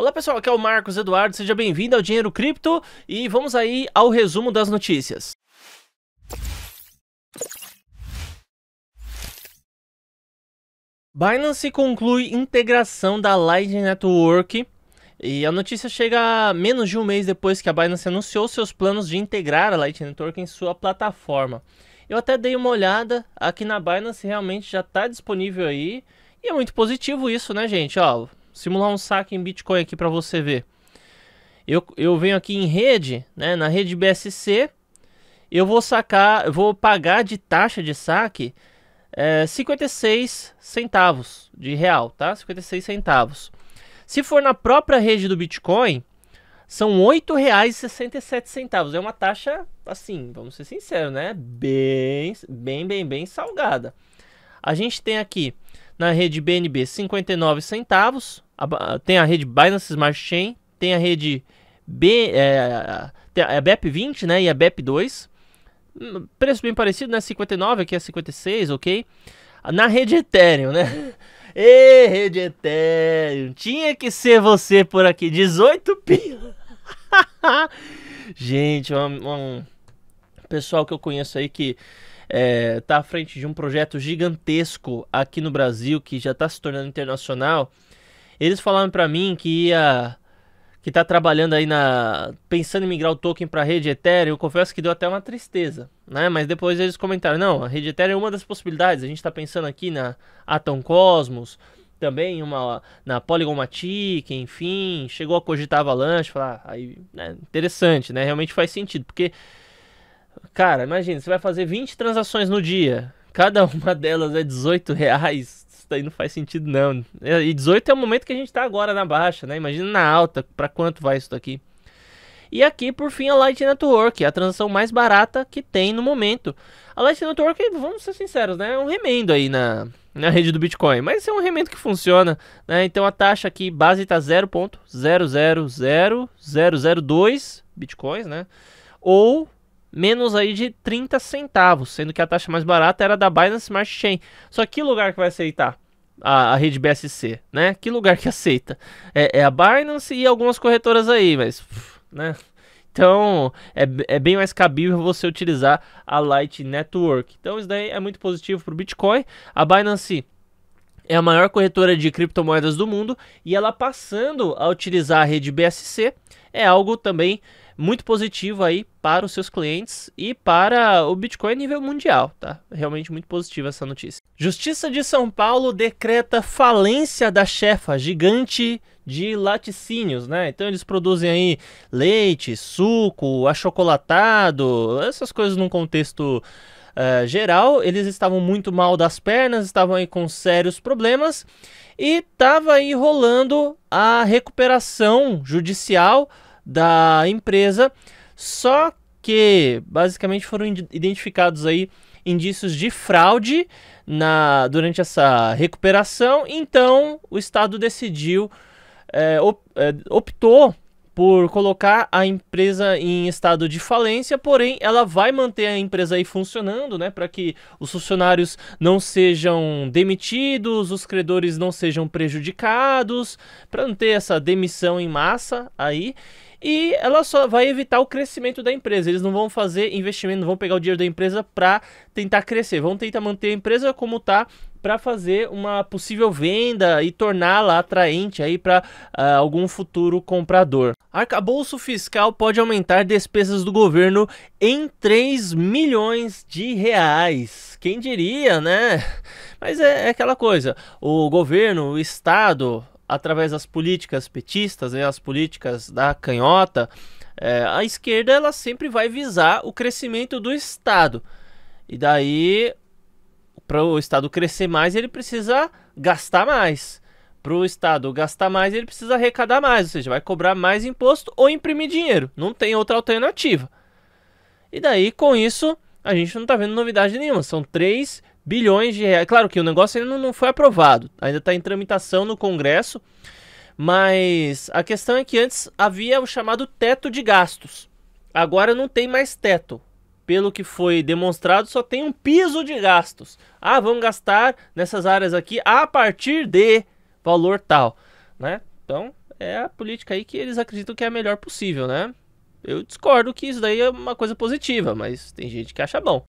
Olá pessoal, aqui é o Marcos Eduardo, seja bem-vindo ao Dinheiro Cripto e vamos aí ao resumo das notícias. Binance conclui integração da Lightning Network e a notícia chega menos de um mês depois que a Binance anunciou seus planos de integrar a Lightning Network em sua plataforma. Eu até dei uma olhada aqui na Binance, realmente já está disponível aí. E é muito positivo isso, né, gente? Ó, simular um saque em Bitcoin aqui para você ver. Eu, eu venho aqui em rede, né, na rede BSC, eu vou sacar, eu vou pagar de taxa de saque é, 56 centavos de real, tá? 56 centavos. Se for na própria rede do Bitcoin, são R$ 8,67. É uma taxa, assim, vamos ser sinceros, né? Bem, bem, bem, bem salgada. A gente tem aqui na rede BNB 59 centavos. Tem a rede Binance Smart Chain, tem a rede B, é, a é BEP20 né, e a BEP2. Hum, preço bem parecido, né? 59, aqui é 56, ok? Na rede Ethereum, né? E rede Ethereum, tinha que ser você por aqui, 18 pila. Gente, um, um pessoal que eu conheço aí que é, tá à frente de um projeto gigantesco aqui no Brasil que já está se tornando internacional. Eles falaram para mim que ia que tá trabalhando aí na pensando em migrar o token para rede Ethereum, eu confesso que deu até uma tristeza, né? Mas depois eles comentaram, não, a rede Ethereum é uma das possibilidades. A gente está pensando aqui na Atom Cosmos, também uma na Polygon Matic, enfim, chegou a cogitar Avalanche, falar, ah, aí, né, interessante, né? Realmente faz sentido, porque Cara, imagina, você vai fazer 20 transações no dia. Cada uma delas é 18 reais. Isso daí não faz sentido, não. É, e 18 é o momento que a gente tá agora na baixa, né? Imagina na alta, para quanto vai isso daqui. E aqui, por fim, a Light Network, é a transação mais barata que tem no momento. A Light Network, vamos ser sinceros, né? É um remendo aí na, na rede do Bitcoin. Mas é um remendo que funciona, né? Então a taxa aqui, base tá 0.000002 Bitcoins, né? Ou menos aí de 30 centavos, sendo que a taxa mais barata era da Binance Smart Chain. Só que lugar que vai aceitar a, a rede BSC, né? Que lugar que aceita? É, é a Binance e algumas corretoras aí, mas, né? Então, é, é bem mais cabível você utilizar a Light Network. Então, isso daí é muito positivo para o Bitcoin. A Binance é a maior corretora de criptomoedas do mundo e ela passando a utilizar a rede BSC é algo também muito positivo aí para os seus clientes e para o Bitcoin a nível mundial, tá? Realmente muito positiva essa notícia. Justiça de São Paulo decreta falência da chefa gigante de laticínios, né? Então eles produzem aí leite, suco, achocolatado, essas coisas num contexto Uh, geral. Eles estavam muito mal das pernas, estavam aí com sérios problemas e estava aí rolando a recuperação judicial da empresa, só que basicamente foram identificados aí indícios de fraude na durante essa recuperação, então o Estado decidiu, é, optou por colocar a empresa em estado de falência, porém ela vai manter a empresa aí funcionando, né, para que os funcionários não sejam demitidos, os credores não sejam prejudicados, para não ter essa demissão em massa aí e ela só vai evitar o crescimento da empresa. Eles não vão fazer investimento, não vão pegar o dinheiro da empresa para tentar crescer. Vão tentar manter a empresa como está para fazer uma possível venda e torná-la atraente aí para uh, ah, algum futuro comprador. Arcabouço fiscal pode aumentar despesas do governo em 3 milhões de reais. Quem diria, né? Mas é, é aquela coisa, o governo, o estado, através das políticas petistas, né, as políticas da canhota, é, a esquerda ela sempre vai visar o crescimento do Estado. E daí para o Estado crescer mais, ele precisa gastar mais. Para o Estado gastar mais, ele precisa arrecadar mais, ou seja, vai cobrar mais imposto ou imprimir dinheiro. Não tem outra alternativa. E daí, com isso, a gente não está vendo novidade nenhuma. São 3 bilhões de reais. Claro que o negócio ainda não foi aprovado, ainda está em tramitação no Congresso. Mas a questão é que antes havia o chamado teto de gastos. Agora não tem mais teto pelo que foi demonstrado, só tem um piso de gastos. Ah, vamos gastar nessas áreas aqui a partir de valor tal, né? Então, é a política aí que eles acreditam que é a melhor possível, né? Eu discordo que isso daí é uma coisa positiva, mas tem gente que acha bom.